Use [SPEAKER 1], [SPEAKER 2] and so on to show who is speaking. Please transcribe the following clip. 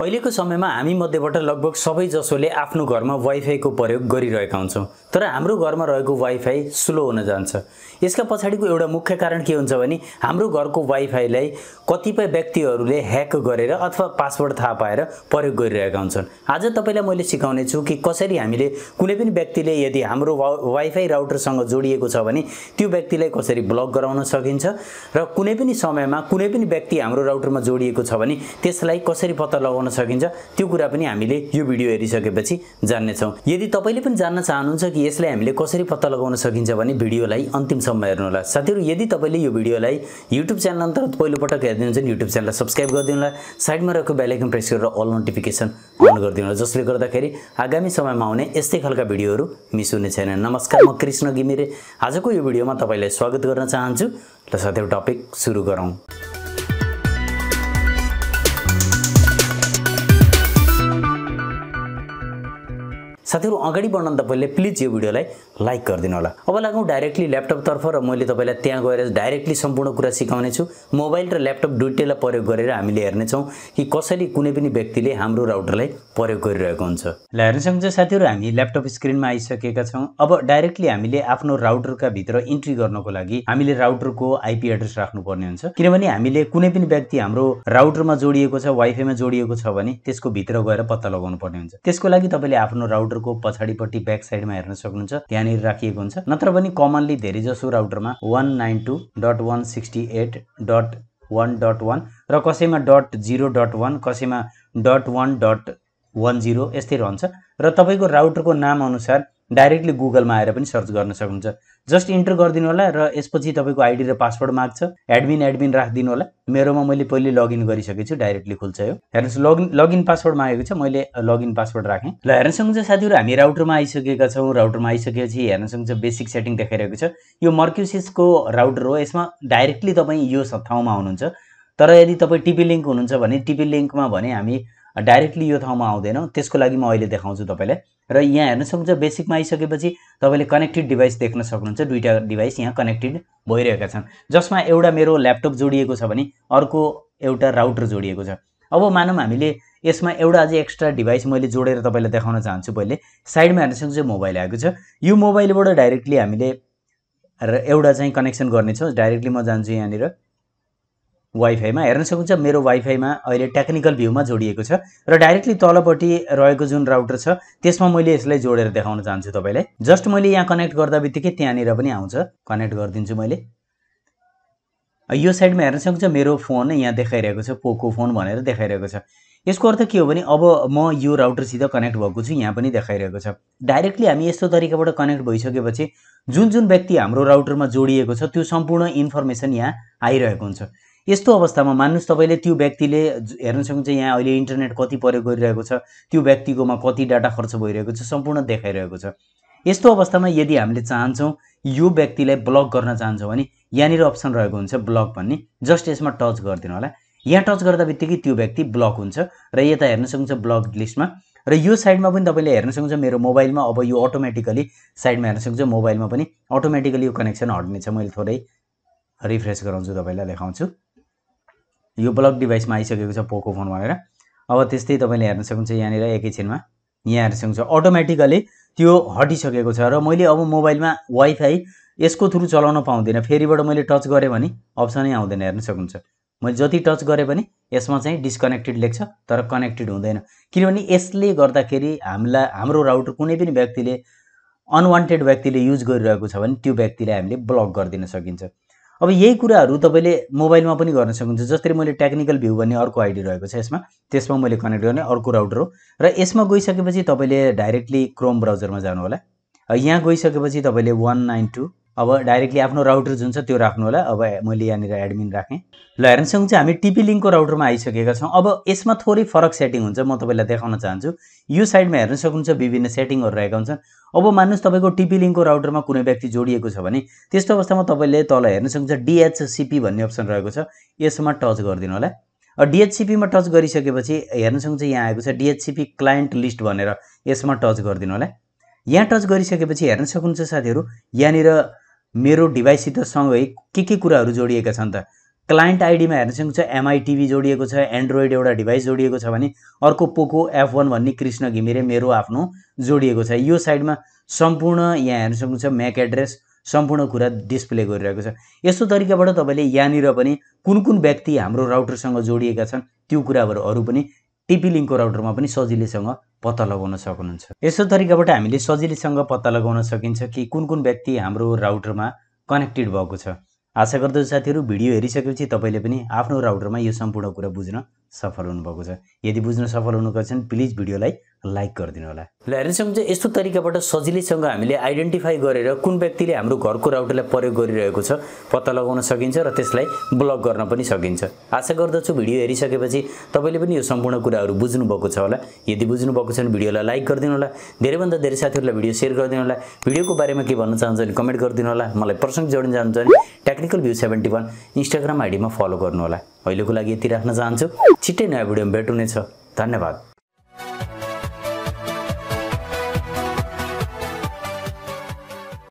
[SPEAKER 1] अहिलेको समयमा हामी मध्येबाट लगभग सबैजसोले आफ्नो घरमा वाइफाईको प्रयोग गरिरहेका हुन्छौँ तर हाम्रो घरमा रहेको वाइफाई स्लो हुन जान्छ यसका पछाडिको एउटा मुख्य कारण के हुन्छ भने हाम्रो घरको वाइफाईलाई कतिपय व्यक्तिहरूले ह्याक गरेर अथवा पासवर्ड थाहा पाएर प्रयोग गरिरहेका हुन्छन् आज तपाईँलाई मैले सिकाउने छु कि कसरी हामीले कुनै पनि व्यक्तिले यदि हाम्रो वा वाइफाई राउटरसँग जोडिएको छ भने त्यो व्यक्तिलाई कसरी ब्लक गराउन सकिन्छ र कुनै पनि समयमा कुनै पनि व्यक्ति हाम्रो राउटरमा जोडिएको छ भने त्यसलाई कसरी पत्ता लगाउन बनाउन सकिन्छ त्यो कुरा पनि हामीले यो भिडियो हेरिसकेपछि जान्नेछौँ यदि तपाईँले पनि जान्न चाहनुहुन्छ कि यसलाई हामीले कसरी पत्ता लगाउन सकिन्छ भने भिडियोलाई अन्तिमसम्म हेर्नुहोला साथीहरू यदि तपाईँले यो भिडियोलाई युट्युब च्यानल अन्तर्गत पहिलोपटक हेरिदिनुहुन्छ भने युट्युब च्यानल सब्सक्राइब होला साइडमा रहेको बेलायकन प्रेस गरेर अल नोटिफिकेसन अन गरिदिनु होला जसले गर्दाखेरि आगामी समयमा आउने यस्तै खालका भिडियोहरू मिस हुने छैन नमस्कार म कृष्ण घिमिरे आजको यो भिडियोमा तपाईँलाई स्वागत गर्न चाहन्छु र साथै टपिक सुरु गरौँ साथीहरू अगाडि बढ्न तपाईँले प्लिज यो भिडियोलाई लाइक गरिदिनु होला अब लागौँ डाइरेक्टली ल्यापटपतर्फ र मैले तपाईँलाई त्यहाँ गएर डाइरेक्टली सम्पूर्ण कुरा सिकाउनेछु मोबाइल र ल्यापटप दुइटैलाई प्रयोग गरेर हामीले हेर्नेछौँ कि कसरी कुनै पनि व्यक्तिले हाम्रो राउटरलाई प्रयोग गरिरहेको हुन्छ ल हेर्न सक्छ साथीहरू हामी ल्यापटप स्क्रिनमा आइसकेका छौँ अब डाइरेक्टली हामीले आफ्नो राउटरका भित्र इन्ट्री गर्नको लागि हामीले राउटरको आइपी एड्रेस राख्नुपर्ने हुन्छ किनभने हामीले कुनै पनि व्यक्ति हाम्रो राउटरमा जोडिएको छ वाइफाईमा जोडिएको छ भने त्यसको भित्र गएर पत्ता लगाउनु पर्ने हुन्छ त्यसको लागि तपाईँले आफ्नो राउटर राउटरको पछाडिपट्टि ब्याक साइडमा हेर्न सक्नुहुन्छ त्यहाँनिर राखिएको हुन्छ नत्र पनि कमनली धेरैजसो राउटरमा one nine two dot one sixty eight dot one dot one र कसैमा डट जिरो डट वान कसैमा dot one dot one zero यस्तै रहन्छ र तपाईँको राउटरको नामअनुसार डाइरेक्टली गुगलमा आएर पनि सर्च गर्न सक्नुहुन्छ जस्ट इन्टर गरिदिनु होला र यसपछि तपाईँको आइडी र पासवर्ड माग्छ एडमिन एडमिन राखिदिनु होला मेरोमा मैले पहिले लगइन गरिसकेको छु डाइरेक्टली खुल्छ यो हेर्नुहोस् लगइन लगइन पासवर्ड मागेको छ मैले लगइन पासवर्ड राखेँ ल सक्नुहुन्छ साथीहरू हामी राउटरमा आइसकेका छौँ राउटरमा आइसकेपछि सक्नुहुन्छ बेसिक सेटिङ देखाइरहेको छ यो मर्क्युसिसको राउटर हो यसमा डाइरेक्टली तपाईँ यो ठाउँमा हुनुहुन्छ तर यदि तपाईँ टिपी लिङ्क हुनुहुन्छ भने टिपी लिङ्कमा भने हामी डाइरेक्टली यो ठाउँमा आउँदैन त्यसको लागि म अहिले देखाउँछु तपाईँलाई र यहाँ हेर्न सक्नुहुन्छ बेसिकमा आइसकेपछि तपाईँले कनेक्टेड डिभाइस देख्न सक्नुहुन्छ दुईवटा डिभाइस यहाँ कनेक्टेड भइरहेका छन् जसमा एउटा मेरो ल्यापटप जोडिएको छ भने अर्को एउटा राउटर जोडिएको छ अब मानौँ हामीले यसमा एउटा अझै एक्स्ट्रा डिभाइस मैले जोडेर तपाईँलाई देखाउन चाहन्छु पहिले साइडमा हेर्न सक्नुहुन्छ मोबाइल आएको छ यो मोबाइलबाट डाइरेक्टली हामीले एउटा चाहिँ कनेक्सन गर्नेछौँ डाइरेक्टली म जान्छु यहाँनिर वाइफाईमा हेर्न सक्नुहुन्छ मेरो वाइफाईमा अहिले टेक्निकल भ्यूमा जोडिएको छ र डाइरेक्टली तलपट्टि रहेको जुन राउटर छ त्यसमा मैले यसलाई जोडेर देखाउन चाहन्छु तपाईँलाई जस्ट मैले यहाँ कनेक्ट गर्दा बित्तिकै त्यहाँनिर पनि आउँछ कनेक्ट गरिदिन्छु मैले यो साइडमा हेर्न सक्नुहुन्छ मेरो फोन यहाँ देखाइरहेको छ पोको फोन भनेर देखाइरहेको छ यसको अर्थ के हो भने अब म यो राउटरसित कनेक्ट भएको छु यहाँ पनि देखाइरहेको छ डाइरेक्टली हामी यस्तो तरिकाबाट कनेक्ट भइसकेपछि जुन जुन व्यक्ति हाम्रो राउटरमा जोडिएको छ त्यो सम्पूर्ण इन्फर्मेसन यहाँ आइरहेको हुन्छ यस्तो अवस्थामा मान्नुहोस् तपाईँले त्यो व्यक्तिले हेर्न सक्नुहुन्छ यहाँ अहिले इन्टरनेट कति प्रयोग गरिरहेको छ त्यो व्यक्तिकोमा कति डाटा खर्च भइरहेको छ सम्पूर्ण देखाइरहेको छ यस्तो अवस्थामा यदि हामीले चाहन्छौँ यो व्यक्तिलाई ब्लक गर्न चाहन्छौँ भने यहाँनिर अप्सन रहेको हुन्छ ब्लक भन्ने जस्ट यसमा टच गरिदिनु होला यहाँ टच गर्दा बित्तिकै त्यो व्यक्ति ब्लक हुन्छ र यता हेर्न सक्नुहुन्छ ब्लक लिस्टमा र यो साइडमा पनि तपाईँले हेर्न सक्नुहुन्छ मेरो मोबाइलमा अब यो अटोमेटिकली साइडमा हेर्न सक्नुहुन्छ मोबाइलमा पनि अटोमेटिकली यो कनेक्सन हट्नेछ मैले थोरै रिफ्रेस गराउँछु तपाईँलाई देखाउँछु यो ब्लक डिभाइसमा आइसकेको छ पोको फोन भनेर अब त्यस्तै तपाईँले हेर्न सक्नुहुन्छ यहाँनिर एकैछिनमा यहाँ हेर्न सक्नुहुन्छ अटोमेटिकली त्यो हटिसकेको छ र मैले अब मोबाइलमा वाइफाई यसको थ्रु चलाउन पाउँदिनँ फेरिबाट मैले टच गरेँ भने अप्सनै आउँदैन हेर्न सक्नुहुन्छ मैले जति टच गरेँ भने यसमा चाहिँ डिस्कनेक्टेड लेख्छ तर कनेक्टेड हुँदैन किनभने यसले गर्दाखेरि हामीलाई हाम्रो राउटर कुनै पनि व्यक्तिले अनवान्टेड व्यक्तिले युज गरिरहेको छ भने त्यो व्यक्तिलाई हामीले ब्लक गरिदिन सकिन्छ अब यही कुराहरू तपाईँले मोबाइलमा पनि गर्न सक्नुहुन्छ जसरी मैले टेक्निकल भ्यू भन्ने अर्को आइडी रहेको छ यसमा त्यसमा मैले कनेक्ट गर्ने अर्को राउटर हो र यसमा गइसकेपछि तपाईँले डाइरेक्टली क्रोम ब्राउजरमा जानु होला यहाँ गइसकेपछि तपाईँले वान नाइन टू अब डाइरेक्टली आफ्नो राउटर जुन छ त्यो राख्नु होला अब मैले यहाँनिर एडमिन राखेँ ल हेर्नुहोस् चाहिँ हामी टिपी लिङ्कको राउटरमा आइसकेका छौँ अब यसमा थोरै फरक सेटिङ हुन्छ म तपाईँलाई देखाउन चाहन्छु यो साइडमा हेर्न सक्नुहुन्छ विभिन्न सेटिङहरू रहेका हुन्छन् अब मान्नुहोस् तपाईँको टिपी लिङ्कको राउटरमा कुनै व्यक्ति जोडिएको छ भने त्यस्तो अवस्थामा तपाईँले तल हेर्न सक्नुहुन्छ डिएचसिपी भन्ने अप्सन रहेको छ यसमा टच गरिदिनु होला डिएचसिपीमा टच गरिसकेपछि हेर्न सक्नुहुन्छ यहाँ आएको छ डिएचसिपी क्लाइन्ट लिस्ट भनेर यसमा टच गरिदिनु होला यहाँ टच गरिसकेपछि हेर्न सक्नुहुन्छ साथीहरू यहाँनिर मेरो डिभाइससित सँगै के के कुराहरू जोडिएका छन् त क्लाइन्ट आइडीमा हेर्न सकिन्छ एमआई जोडिएको छ एन्ड्रोइड एउटा डिभाइस जोडिएको छ भने अर्को पोको एफ वान भन्ने कृष्ण घिमिरे मेरो आफ्नो जोडिएको छ यो साइडमा सम्पूर्ण यहाँ हेर्न सक्नुहुन्छ म्याक एड्रेस सम्पूर्ण कुरा डिस्प्ले गरिरहेको छ यस्तो तरिकाबाट तपाईँले यहाँनिर पनि कुन कुन व्यक्ति हाम्रो राउटरसँग जोडिएका छन् त्यो कुराहरू अरू पनि टिपी लिङ्कको राउटरमा पनि सजिलैसँग पत्ता लगाउन सक्नुहुन्छ यसो तरिकाबाट हामीले सजिलैसँग पत्ता लगाउन सकिन्छ कि कुन कुन व्यक्ति हाम्रो राउटरमा कनेक्टेड भएको छ आशा गर्दछु साथीहरू भिडियो हेरिसकेपछि तपाईँले पनि आफ्नो राउटरमा यो सम्पूर्ण कुरा बुझ्न सफल हुनुभएको छ यदि बुझ्न सफल हुनुपर्छ छ भने प्लिज भिडियोलाई लाइक गरिदिनु होला ल हेर्नुहोस् चाहिँ यस्तो तरिकाबाट सजिलैसँग हामीले आइडेन्टिफाई गरेर कुन व्यक्तिले हाम्रो घरको राउटरलाई प्रयोग गरिरहेको छ पत्ता लगाउन सकिन्छ र त्यसलाई ब्लक गर्न पनि सकिन्छ आशा गर्दछु भिडियो हेरिसकेपछि तपाईँले पनि यो सम्पूर्ण कुराहरू बुझ्नुभएको छ होला यदि बुझ्नुभएको छ भने भिडियोलाई लाइक गरिदिनु होला धेरैभन्दा धेरै साथीहरूलाई भिडियो सेयर गरिदिनु होला भिडियोको बारेमा के भन्न चाहन्छ भने कमेन्ट गरिदिनु होला मलाई प्रसङ्ग जोड्न चाहन्छ भने technical view seventy one Instagram आइडीमा फलो गर्नु होला अहिलेको लागि यति राख्न चाहन्छु छिट्टै नयाँ भिडियोमा भेट हुनेछ धन्यवाद